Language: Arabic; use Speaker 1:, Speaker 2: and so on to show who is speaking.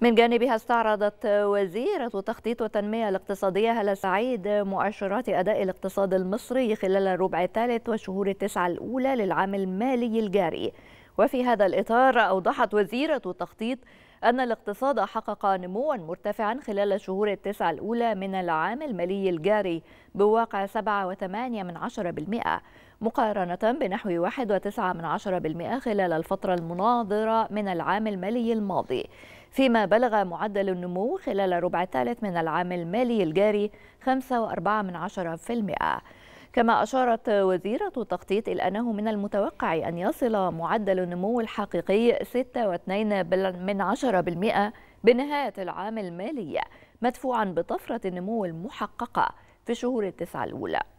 Speaker 1: من جانبها استعرضت وزيرة التخطيط والتنمية الاقتصادية هلا سعيد مؤشرات أداء الاقتصاد المصري خلال الربع الثالث والشهور التسعة الأولى للعام المالي الجاري وفي هذا الإطار أوضحت وزيرة التخطيط أن الاقتصاد حقق نموا مرتفعا خلال الشهور التسعة الأولى من العام المالي الجاري بواقع 7.8% مقارنة بنحو 1.9% خلال الفترة المناظرة من العام المالي الماضي فيما بلغ معدل النمو خلال الربع الثالث من العام المالي الجاري 5.4% كما أشارت وزيرة التخطيط إلى أنه من المتوقع أن يصل معدل النمو الحقيقي 6.2% بنهاية العام المالي مدفوعا بطفرة النمو المحققة في شهور التسعة الأولى